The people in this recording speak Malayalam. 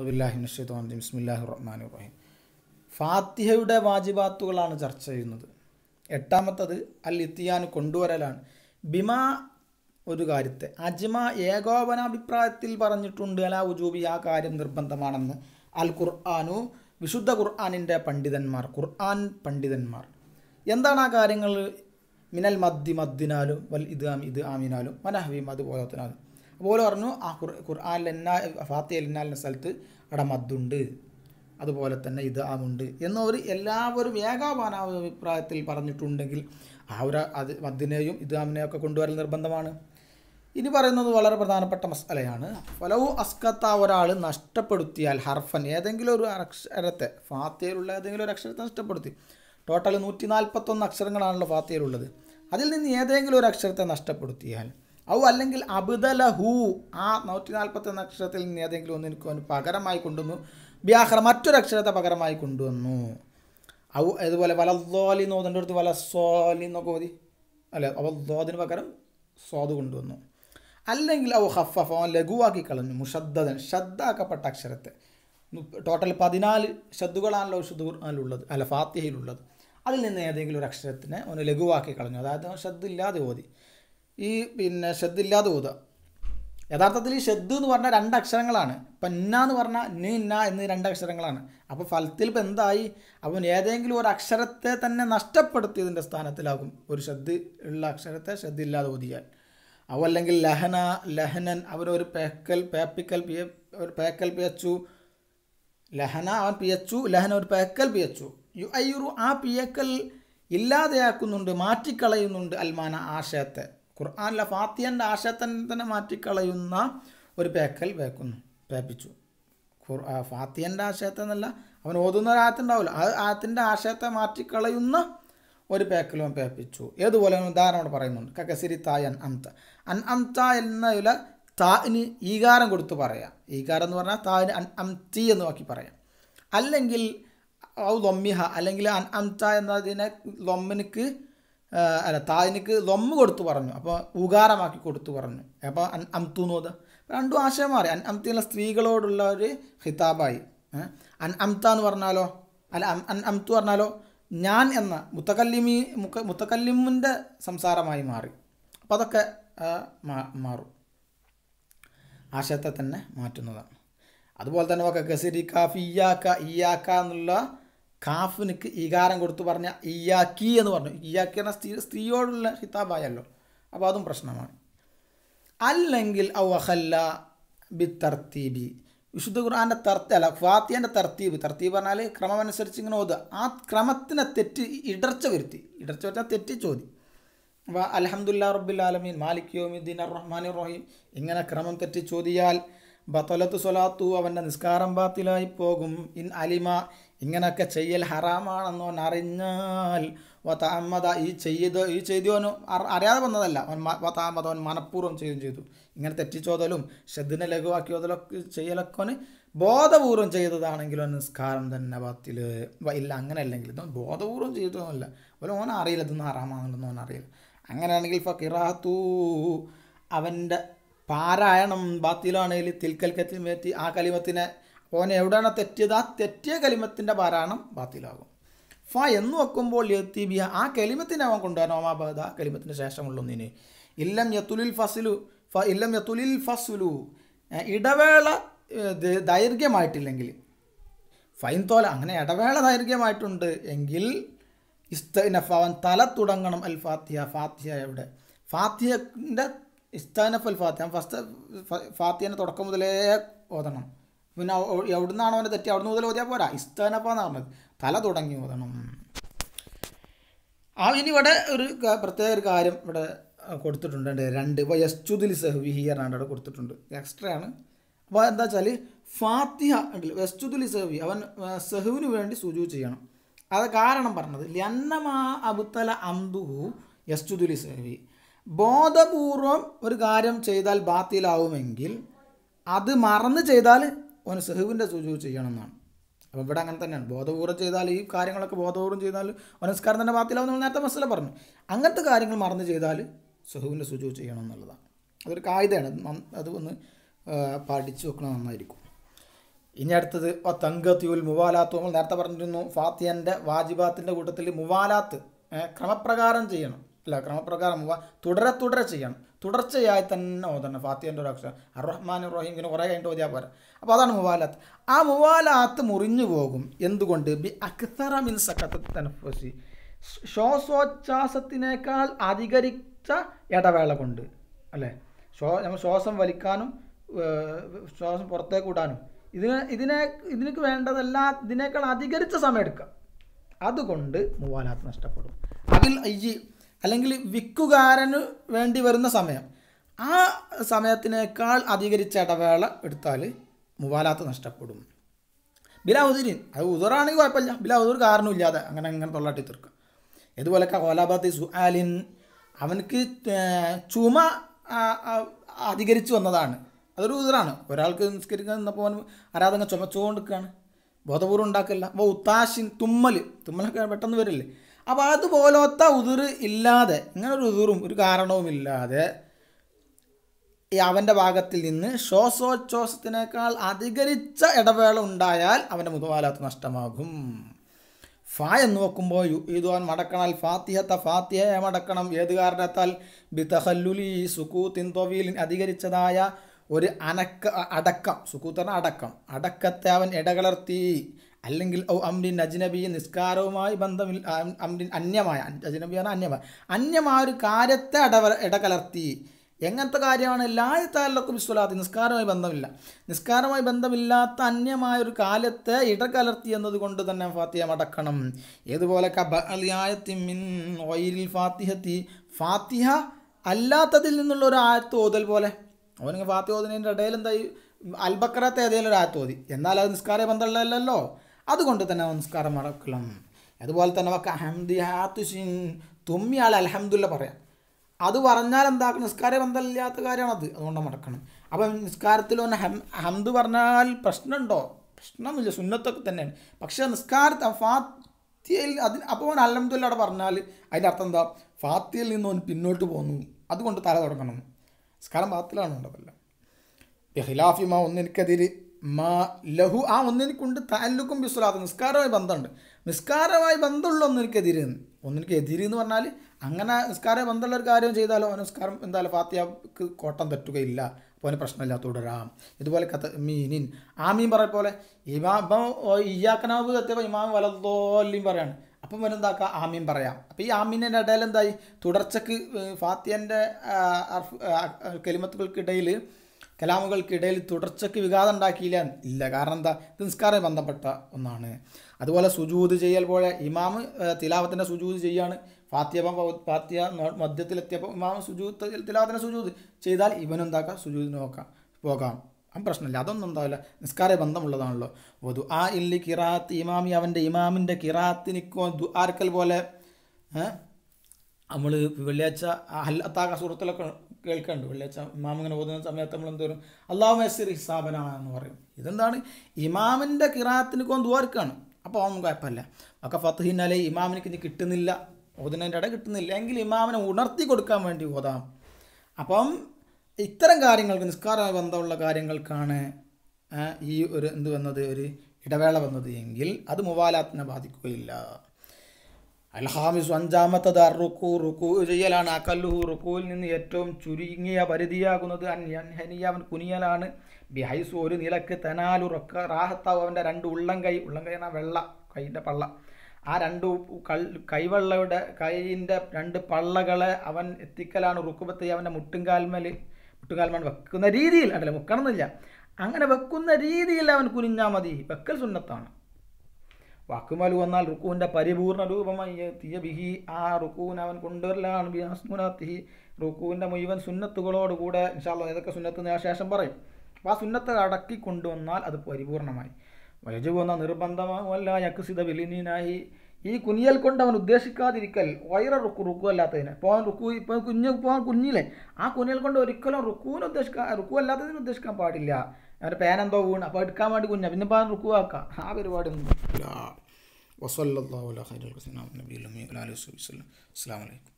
അബുല്ലാഹിമിൻ ബിസ്മില്ലാഹി റഹീം ഫാത്തിഹയുടെ വാജിബാത്തുകളാണ് ചർച്ച ചെയ്യുന്നത് എട്ടാമത്തത് അൽ ഇത്തിയാൻ കൊണ്ടുവരലാണ് ബിമാ ഒരു കാര്യത്തെ അജ്മ ഏകോപനാഭിപ്രായത്തിൽ പറഞ്ഞിട്ടുണ്ട് അല ഉജൂബി ആ കാര്യം നിർബന്ധമാണെന്ന് അൽ ഖുർആാനു വിശുദ്ധ ഖുർആാനിൻ്റെ പണ്ഡിതന്മാർ ഖുർആൻ പണ്ഡിതന്മാർ എന്താണ് ആ കാര്യങ്ങൾ മിനൽ മദ്ദി മദ്ദിനാലും വൽ ഇത് ആം ഇത് ആമിനാലും മനഹവിയും അതുപോലത്തിനാലും അതുപോലെ പറഞ്ഞു ആ ഖുർആാനിൽ എന്നാ ഫാത്തി എന്നാലിൻ്റെ സ്ഥലത്ത് അവിടെ മദ്ദുണ്ട് അതുപോലെ തന്നെ ഇത് അതുണ്ട് എന്നവർ എല്ലാവരും അഭിപ്രായത്തിൽ പറഞ്ഞിട്ടുണ്ടെങ്കിൽ ആ ഒരു അത് മദ്ദിനെയും ഇതാമിനെയും ഒക്കെ കൊണ്ടുവരൽ നിർബന്ധമാണ് ഇനി പറയുന്നത് വളരെ പ്രധാനപ്പെട്ട മസലയാണ് ഫലവു അസ്കത്ത ഒരാൾ നഷ്ടപ്പെടുത്തിയാൽ ഹർഫൻ ഏതെങ്കിലും ഒരു അക്ഷരത്തെ ഫാത്തിയയിലുള്ള ഏതെങ്കിലും ഒരു അക്ഷരത്തെ നഷ്ടപ്പെടുത്തി ടോട്ടൽ നൂറ്റി നാൽപ്പത്തൊന്ന് അക്ഷരങ്ങളാണല്ലോ ഫാത്തിയയിലുള്ളത് അതിൽ നിന്ന് ഏതെങ്കിലും ഒരു അക്ഷരത്തെ നഷ്ടപ്പെടുത്തിയാൽ അവ അല്ലെങ്കിൽ അബുദല ഹു ആ നൂറ്റി നാൽപ്പത്തൊന്ന് അക്ഷരത്തിൽ നിന്ന് ഏതെങ്കിലും ഒന്ന് എനിക്ക് പകരമായി കൊണ്ടുവന്നു ബ്യാഹർ മറ്റൊരു അക്ഷരത്തെ പകരമായി കൊണ്ടുവന്നു അവ അതുപോലെ വലദ്ദോലി എന്ന് അടുത്ത് വലസ്വാലി എന്നൊക്കെ ഓതി അല്ലെ അവദ്ദോദിന് പകരം സ്വാദ് കൊണ്ടുവന്നു അല്ലെങ്കിൽ അവ ഹഫ് അവൻ ലഘുവാക്കി കളഞ്ഞു മുഷദ്ദൻ ശ്രദ്ധാക്കപ്പെട്ട അക്ഷരത്തെ ടോട്ടൽ പതിനാല് ശദ്ദുകളാണല്ലോ ഉള്ളത് അല്ല ഫാത്തിഹയിലുള്ളത് അതിൽ നിന്ന് ഏതെങ്കിലും ഒരു അക്ഷരത്തിനെ ഒന്ന് ലഘുവാക്കി കളഞ്ഞു അതായത് അവൻ ശ്രദ്ധ ഇല്ലാതെ ഓതി ഈ പിന്നെ ഇല്ലാതെ ഓതുക യഥാർത്ഥത്തിൽ ഈ ഷെദ് എന്ന് പറഞ്ഞാൽ രണ്ട് അക്ഷരങ്ങളാണ് ഇപ്പം ഇന്ന എന്ന് പറഞ്ഞാൽ ന് ഇന്ന എന്നീ രണ്ട് അക്ഷരങ്ങളാണ് അപ്പോൾ ഫലത്തിൽ ഇപ്പം എന്തായി അവൻ ഏതെങ്കിലും ഒരു അക്ഷരത്തെ തന്നെ നഷ്ടപ്പെടുത്തിയതിൻ്റെ സ്ഥാനത്തിലാകും ഒരു ഷെദ് ഉള്ള അക്ഷരത്തെ ഇല്ലാതെ ഓതിയാൽ അവ അല്ലെങ്കിൽ ലഹന ലഹനൻ അവരൊരു പേക്കൽ പേപ്പിക്കൽ പിയ ഒരു പേക്കൽ പിയച്ചു ലഹന അവൻ പിയച്ചു ലഹന ഒരു പേക്കൽ പിയച്ചു യു അയ്യൂറു ആ പിയക്കൽ ഇല്ലാതെയാക്കുന്നുണ്ട് മാറ്റിക്കളയുന്നുണ്ട് അൽമാന ആശയത്തെ ഖുർആാനിലെ ഫാത്തിയൻ്റെ ആശയത്തിന് തന്നെ മാറ്റിക്കളയുന്ന ഒരു പേക്കൽ വേക്കുന്നു പേപ്പിച്ചു ഖുർആ ഫാത്തിയൻ്റെ ആശയത്തെ എന്നല്ല അവൻ ഓതുന്ന ഒരാത്തുണ്ടാവില്ല അത് ആ ആയത്തിൻ്റെ ആശയത്തെ മാറ്റിക്കളയുന്ന ഒരു പേക്കലും പേപ്പിച്ചു ഏതുപോലെ ഉദാഹരണം പറയുന്നുണ്ട് കക്കസിരി തായ് അൻ അംത അൻ അംത എന്നതിൽ താന് ഈകാരം കൊടുത്ത് പറയാം ഈകാരം എന്ന് പറഞ്ഞാൽ താന് അൻ അംതി എന്ന് നോക്കി പറയാം അല്ലെങ്കിൽ ഔ ലൊമ്മിഹ അല്ലെങ്കിൽ അൻ അംത എന്നതിനെ ലൊമ്മിനിക്ക് അല്ല താനിക്ക് ലൊമ്മ കൊടുത്തു പറഞ്ഞു അപ്പോൾ ഉകാരമാക്കി കൊടുത്തു പറഞ്ഞു അപ്പോൾ അൻ അംത്തു നോത രണ്ടും ആശയം മാറി അൻ അംത്തിയുള്ള സ്ത്രീകളോടുള്ള ഒരു ഹിതാബായി അൻ അംത എന്ന് പറഞ്ഞാലോ അല്ല അൻ അംതു പറഞ്ഞാലോ ഞാൻ എന്ന മുത്തക്കല്ലിമി മുക്ക മുത്തക്കല്ലിമിൻ്റെ സംസാരമായി മാറി അപ്പോൾ അതൊക്കെ മാറും ആശയത്തെ തന്നെ മാറ്റുന്നതാണ് അതുപോലെ തന്നെ ഒക്കെ ഗസിരി കാഫിയാക്ക ഇയാക്ക എന്നുള്ള കാഫിനിക്ക് ഈകാരം കൊടുത്തു പറഞ്ഞ ഇയാക്കി എന്ന് പറഞ്ഞു ഇയാക്കി എന്ന സ്ത്രീ സ്ത്രീയോടുള്ള ഹിതാബായല്ലോ അപ്പോൾ അതും പ്രശ്നമാണ് അല്ലെങ്കിൽ ഔഹല്ല ബി തർത്തീബി വിശുദ്ധ ഖുർആാൻ്റെ തർത്തി അല്ല ഫാത്തിയൻ്റെ തർത്തീബ് തർത്തീബ് പറഞ്ഞാൽ ക്രമമനുസരിച്ച് ഇങ്ങനെ ഓതുക ആ ക്രമത്തിനെ തെറ്റി ഇടർച്ച വരുത്തി ഇടർച്ച വരുത്താൻ തെറ്റി ചോദി അപ്പോൾ അലഹമുല്ല റബ്ബുലാലമീൻ മാലിക് യോമിദ്ദീൻ റഹ്മാൻ റഹീം ഇങ്ങനെ ക്രമം തെറ്റി ചോദിയാൽ ബത്തലത്ത് സൊലാത്തു അവൻ്റെ നിസ്കാരം ബാത്തിലായി പോകും ഇൻ അലിമ ഇങ്ങനെയൊക്കെ ചെയ്യൽ ഹറാമാണെന്നോൻ അറിഞ്ഞാൽ വത്താമത ഈ ചെയ്ത് ഈ ചെയ്തോന് അറിയാതെ വന്നതല്ല അവൻ വത്താമത അവൻ മനഃപൂർവ്വം ചെയ്യുകയും ചെയ്തു ഇങ്ങനെ തെറ്റിച്ചോതലും ഷെദിനെ ലഘുവാക്കിയോതലൊക്കെ ചെയ്യലൊക്കെ അവന് ബോധപൂർവ്വം ചെയ്തതാണെങ്കിലും അവൻ നിസ്കാരം തന്നെ പത്തിൽ ഇല്ല അങ്ങനെ അങ്ങനെയല്ലെങ്കിൽ ബോധപൂർവം ചെയ്തതൊന്നുമില്ല അതുപോലെ ഓൻ അറിയില്ല ഇതൊന്നും ഹറാമാണെന്ന് ഓൻ അറിയില്ല അങ്ങനെയാണെങ്കിൽ കിറാത്തൂ അവൻ്റെ പാരായണം ബാത്തിലാണെങ്കിൽ തിൽക്കൽക്കത്തിൽ കത്തിമേത്തി ആ കലിമത്തിനെ ഓൻ എവിടെയാണ് തെറ്റിയത് ആ തെറ്റിയ കലിമത്തിൻ്റെ പാരായണം ബാത്തിലാകും ഫ എന്ന് വെക്കുമ്പോൾ യത്തീബിയ ആ കലിമത്തിനെ അവൻ കൊണ്ടുവരാൻ ബഹദ കലിമത്തിന് ശേഷമുള്ളൊന്നിന് ഇല്ലം യത്തുലിൽ ഫസുലു ഫ ഇല്ലം യത്തുലിൽ ഫസുലു ഇടവേള ദൈർഘ്യമായിട്ടില്ലെങ്കിൽ ഫൈൻ തോല അങ്ങനെ ഇടവേള ദൈർഘ്യമായിട്ടുണ്ട് എങ്കിൽ ഇസ്തനഫ് അവൻ തല തുടങ്ങണം അൽ ഫാത്തിഹ ഫാത്തിഹ എവിടെ ഫാത്തിഹൻ്റെ ഇസ്തനഫ് അൽ ഫാത്തിഹ ഫസ്റ്റ് ഫാത്തിഹൻ്റെ തുടക്കം മുതലേ ഓതണം പിന്നെ എവിടെ നിന്നാണോ അവൻ്റെ തെറ്റി അവിടെ മുതൽ ഓതിയാൽ പോരാ ഇസ്തനപ്പ എന്ന് പറഞ്ഞത് തല തുടങ്ങി ഓതണം ആ ഇനി ഇവിടെ ഒരു പ്രത്യേക ഒരു കാര്യം ഇവിടെ കൊടുത്തിട്ടുണ്ട് രണ്ട് ഇപ്പോൾ യസ്റ്റുദിൽ സെഹ്വിഹി എന്നാണ് അവിടെ കൊടുത്തിട്ടുണ്ട് എക്സ്ട്രാ ആണ് അപ്പോൾ എന്താ വെച്ചാൽ ഫാത്തിഹ ഉണ്ടല്ലോ യസ്റ്റുദിൽ സെഹ്വി അവൻ സെഹുവിന് വേണ്ടി സുജു ചെയ്യണം അത് കാരണം പറഞ്ഞത് ലന്നമാ അബുത്തല അന്തു യസ്റ്റുദിൽ സെഹ്വി ബോധപൂർവം ഒരു കാര്യം ചെയ്താൽ ബാത്തിലാവുമെങ്കിൽ അത് മറന്ന് ചെയ്താൽ ഓന് സെഹുവിൻ്റെ സുജു ചെയ്യണം എന്നാണ് അപ്പോൾ ഇവിടെ അങ്ങനെ തന്നെയാണ് ബോധപൂർവ്വം ചെയ്താൽ ഈ കാര്യങ്ങളൊക്കെ ബോധപൂർവ്വം ചെയ്താൽ ഒനസ്കാരം തന്നെ ബാത്തിലാവും നമ്മൾ നേരത്തെ മനസ്സിലെ പറഞ്ഞു അങ്ങനത്തെ കാര്യങ്ങൾ മറന്നു ചെയ്താൽ സുഹുവിൻ്റെ സുജു ചെയ്യണം എന്നുള്ളതാണ് അതൊരു കായികയാണ് അത് ഒന്ന് പഠിച്ചു വെക്കണം നന്നായിരിക്കും ഇനി അടുത്തത് ഒ തങ്കത്യുൽ മുവാലാത്ത് നമ്മൾ നേരത്തെ പറഞ്ഞിരുന്നു ഫാത്തിയൻ്റെ വാജിബാത്തിൻ്റെ കൂട്ടത്തിൽ മുവാലാത്ത് ക്രമപ്രകാരം ചെയ്യണം അല്ല ക്രമപ്രകാരം മുവാ തുടരെ തുടരെ ചെയ്യണം തുടർച്ചയായി തന്നെ ഓതണം ഫാത്തിൻ്റെ ഒരു അക്ഷരം അറഹ്മാൻ റഹീം ഇങ്ങനെ കുറേ കഴിഞ്ഞിട്ട് ഓതിയാൽ പോരാ അപ്പോൾ അതാണ് മുവാലാത്ത് ആ മുവാലാത്ത് മുറിഞ്ഞു പോകും എന്തുകൊണ്ട് ബി അക്തറ മിൻ സക്കത്ത് തനഫസി ശ്വാസോച്ഛ്വാസത്തിനേക്കാൾ അധികരിച്ച ഇടവേള കൊണ്ട് അല്ലേ ശ്വാ നമ്മൾ ശ്വാസം വലിക്കാനും ശ്വാസം പുറത്തേക്ക് വിടാനും ഇതിന് ഇതിനെ ഇതിനക്ക് വേണ്ടതെല്ലാം ഇതിനേക്കാൾ അധികരിച്ച സമയം എടുക്കുക അതുകൊണ്ട് മുവാലാത്ത് നഷ്ടപ്പെടും അതിൽ ഈ അല്ലെങ്കിൽ വിക്കുകാരന് വേണ്ടി വരുന്ന സമയം ആ സമയത്തിനേക്കാൾ അധികരിച്ച ഇടവേള എടുത്താൽ മുവാലാത്ത് നഷ്ടപ്പെടും ബിലാ ഉദുരിൻ അത് ഉദുറാണെങ്കിൽ കുഴപ്പമില്ല ബിലാ ഉദൂർ കാരണമില്ലാതെ അങ്ങനെ അങ്ങനെ തൊള്ളാട്ടി തീർക്കും ഇതുപോലെ കോലാബാത്തി സുഹാലിൻ അവനക്ക് ചുമ അധികരിച്ചു വന്നതാണ് അതൊരു ഉദറാണ് ഒരാൾക്ക് നിസ്കരിക്കാൻ നിന്നപ്പോൾ അവൻ ആരാധന ചുമച്ചുകൊണ്ട് നിൽക്കുകയാണ് ബോധപൂർവ്വം ഉണ്ടാക്കില്ല അപ്പോൾ ഉത്താശിൻ തുമ്മൽ തുമ്മലൊക്കെ പെട്ടെന്ന് വരില്ലേ അപ്പോൾ അതുപോലത്തെ ഉതിർ ഇല്ലാതെ ഇങ്ങനെ ഒരു ഉതിറും ഒരു കാരണവുമില്ലാതെ ഈ അവൻ്റെ ഭാഗത്തിൽ നിന്ന് ശ്വാസോച്ഛ്വാസത്തിനേക്കാൾ അധികരിച്ച ഇടവേള ഉണ്ടായാൽ അവൻ്റെ മുതവാലാത്ത് നഷ്ടമാകും ഫ എന്ന് നോക്കുമ്പോൾ ഈദോൻ മടക്കണാൽ ഫാത്തിഹത്ത ഫാത്തിഹയെ മടക്കണം ഏത് കാരണത്താൽ ബിതഹല്ലുലി സുക്കൂത്തിൻ തൊവീലിൻ അധികരിച്ചതായ ഒരു അനക്ക അടക്കം സുക്കൂത്തറിന് അടക്കം അടക്കത്തെ അവൻ ഇടകലർത്തി അല്ലെങ്കിൽ ഓ അമ്രിൻ അജ്നബി നിസ്കാരവുമായി ബന്ധമില്ല അമ്രിൻ അന്യമായ അജ്നബി ആണ് അന്യമായ അന്യമായ ഒരു കാര്യത്തെ ഇടവ ഇടകലർത്തി എങ്ങനത്തെ കാര്യമാണ് എല്ലാ താലക്കും സ്വലാത്തി നിസ്കാരമായി ബന്ധമില്ല നിസ്കാരമായി ബന്ധമില്ലാത്ത അന്യമായ ഒരു കാലത്തെ ഇടകലർത്തി എന്നതുകൊണ്ട് തന്നെ ഫാത്തിഹ മടക്കണം ഏതുപോലെ ഫാത്തിഹത്തി ഫാത്തിഹ അല്ലാത്തതിൽ നിന്നുള്ള ഒരു ആയത്ത് ഓതൽ പോലെ അവന് ഫാത്തിഹ ഓതിനതിൻ്റെ ഇടയിൽ എന്തായി അൽബക്കറത്തെ ഏതെങ്കിലും ഒരു ആയത്ത് ഓതി എന്നാൽ അത് നിസ്കാര ബന്ധമുള്ളതല്ലല്ലോ അതുകൊണ്ട് തന്നെ നമസ്കാരം മറക്കണം അതുപോലെ തന്നെ നമുക്ക് ഹംദി തുമ്മിയാൾ അലഹമുല്ല പറയാം അത് പറഞ്ഞാൽ എന്താക്കും നിസ്കാര ബന്ധമില്ലാത്ത കാര്യമാണത് അതുകൊണ്ട് മടക്കണം അപ്പം നിസ്കാരത്തിൽ ഒന്ന് ഹം ഹംദ് പറഞ്ഞാൽ പ്രശ്നമുണ്ടോ പ്രശ്നമില്ല സുന്നത്തൊക്കെ തന്നെയാണ് പക്ഷേ നിസ്കാരത്തെ ഫാത്തിയയിൽ അതിൽ അപ്പോൾ അവൻ അവിടെ പറഞ്ഞാൽ അതിൻ്റെ അർത്ഥം എന്താ ഫാത്തിയിൽ നിന്ന് ഒന്ന് പിന്നോട്ട് പോന്നു അതുകൊണ്ട് തല തുടങ്ങണം നിസ്കാരം പാത്തിലാണ് ഉണ്ടാവില്ല ബിഹിലാഫിമ ഒന്നെനിക്കതിൽ മാ ലഹു ആ ഒന്നിനക്കുണ്ട് താലൂക്കും ബിസ്വലാത്ത് നിസ്കാരമായി ബന്ധമുണ്ട് നിസ്കാരമായി ബന്ധമുള്ള ഒന്നിനെതിരെ ഒന്നിനക്ക് എതിര് എന്ന് പറഞ്ഞാൽ അങ്ങനെ നിസ്കാരമായി ബന്ധമുള്ള ഒരു കാര്യം ചെയ്താലോ അവന് നിസ്കാരം എന്തായാലും ഫാത്തിയാക്ക് കോട്ടം തട്ടുകയില്ല അപ്പോൾ അവന് പ്രശ്നമില്ല തുടരാം ഇതുപോലെ കഥ മീനിൻ ആമീൻ പറയ പോലെ ഇമാ ഇപ്പം ഇയാക്കനാവ് എത്തിയപ്പോൾ ഇമാം വലതോല്ലിയും പറയാണ് അപ്പം ആ ആമീൻ പറയാം അപ്പോൾ ഈ ആമീൻ്റെ ഇടയിൽ എന്തായി തുടർച്ചക്ക് ഫാത്തിയൻ്റെ കെലിമത്തുകൾക്കിടയിൽ കലാമുകൾക്കിടയിൽ തുടർച്ചയ്ക്ക് വികാതം ഉണ്ടാക്കിയില്ല ഇല്ല കാരണം എന്താ നിസ്കാരം ബന്ധപ്പെട്ട ഒന്നാണ് അതുപോലെ സുജൂത് ചെയ്യൽ പോലെ ഇമാമ് തിലാവത്തിൻ്റെ സുജൂത് ചെയ്യാണ് ഫാത്യപ്പം ഫാത്യ മധ്യത്തിലെത്തിയപ്പോൾ ഇമാമ് സുജൂത്ത് തിലാവത്തിൻ്റെ സുജൂത് ചെയ്താൽ ഇവനെന്താക്കാം സുജൂത് നോക്കാം പോകാം ആ പ്രശ്നമില്ല അതൊന്നും ഉണ്ടാവില്ല നിസ്കാര ബന്ധമുള്ളതാണല്ലോ വധു ആ ഇല്ലി കിറാത്ത് ഇമാമി അവൻ്റെ ഇമാമിൻ്റെ ദു ആർക്കൽ പോലെ നമ്മൾ വെള്ളിയാഴ്ച അഹല്ലത്താക സുഹൃത്തിലൊക്കെ കേൾക്കണ്ട് വെള്ളിയാഴ്ച ഇമാം ഇങ്ങനെ ഓതുന്ന സമയത്ത് നമ്മൾ എന്തോരും അള്ളാഹു മെസ്സിർ ഹിസാബന എന്ന് പറയും ഇതെന്താണ് ഇമാമിൻ്റെ കിറാത്തിന് കോൻ ദുവാർക്കാണ് അപ്പോൾ അവൻ കുഴപ്പമില്ല ഒക്കെ ഫത്തുഹിനാലെ ഇമാമിനിക്ക് ഇനി കിട്ടുന്നില്ല ഓതുന്നതിൻ്റെ ഇട കിട്ടുന്നില്ല എങ്കിൽ ഇമാമിനെ ഉണർത്തി കൊടുക്കാൻ വേണ്ടി ഓതാം അപ്പം ഇത്തരം കാര്യങ്ങൾക്ക് നിസ്കാര ബന്ധമുള്ള കാര്യങ്ങൾക്കാണ് ഈ ഒരു എന്ത് വന്നത് ഒരു ഇടവേള വന്നത് എങ്കിൽ അത് മുവാലാത്തിനെ ബാധിക്കുകയില്ല അൽഹാമിസ് ദർ റുക്കു റുക്കു ചെയ്യലാണ് അക്കല്ലുഹു റുക്കുവിൽ നിന്ന് ഏറ്റവും ചുരുങ്ങിയ പരിധിയാകുന്നത് അൻഹനിയ അവൻ കുനിയലാണ് ബിഹൈസു ഒരു നിലക്ക് തനാലു റൊക്ക റാഹത്താവ് അവൻ്റെ രണ്ട് ഉള്ളം കൈ ഉള്ളം കൈ എന്നാൽ വെള്ള കൈൻ്റെ പള്ള ആ രണ്ട് കൈവെള്ളയുടെ കൈയിൻ്റെ രണ്ട് പള്ളകളെ അവൻ എത്തിക്കലാണ് റുക്കുബത്തെ അവൻ്റെ മുട്ടുംകാൽമൽ മുട്ടുകാൽമൽ വെക്കുന്ന രീതിയിൽ അല്ല മുക്കണമെന്നില്ല അങ്ങനെ വെക്കുന്ന രീതിയിൽ അവൻ കുനിഞ്ഞാൽ മതി വെക്കൽ സുന്നത്താണ് വാക്കുമാലു വന്നാൽ റുക്കുവിൻ്റെ പരിപൂർണ രൂപമായി തീയ ബിഹി ആ റുക്കുവിന് അവൻ കൊണ്ടുവരലാണ് ബിയാസ്മുനാത്തിഹി റുക്കുവിൻ്റെ മുഴുവൻ സുന്നത്തുകളോടുകൂടെ ഇൻഷാല്ല ഏതൊക്കെ സുന്നത്ത് ശേഷം പറയും അപ്പം ആ സുന്നത്ത് അടക്കി കൊണ്ടുവന്നാൽ അത് പരിപൂർണമായി വയജു വന്ന നിർബന്ധമാവുമല്ല യക്സിത വിലിനായി ഈ കുനിയൽ കൊണ്ട് അവൻ ഉദ്ദേശിക്കാതിരിക്കൽ വയറ റുക്കു റുക്കു അല്ലാത്തതിന് ഇപ്പോൾ റുക്കു ഇപ്പോൾ കുഞ്ഞ് ഇപ്പോൾ കുഞ്ഞിലെ ആ കുനിയൽ കൊണ്ട് ഒരിക്കലും റുക്കുവിന് ഉദ്ദേശിക്കാൻ റുക്കു അല്ലാത്തതിന് ഉദ്ദേശിക്കാൻ പാടില്ല അവരുടെ പേന എന്തോ വീണ് അപ്പോൾ എടുക്കാൻ വേണ്ടി കുഞ്ഞ പിന്നെ ഇപ്പം റുക്കുവാക്കാം ആ പരിപാടി ഇല്ല വസല്ലാ അലൈഹി വസ്ലാം അലൈക്കും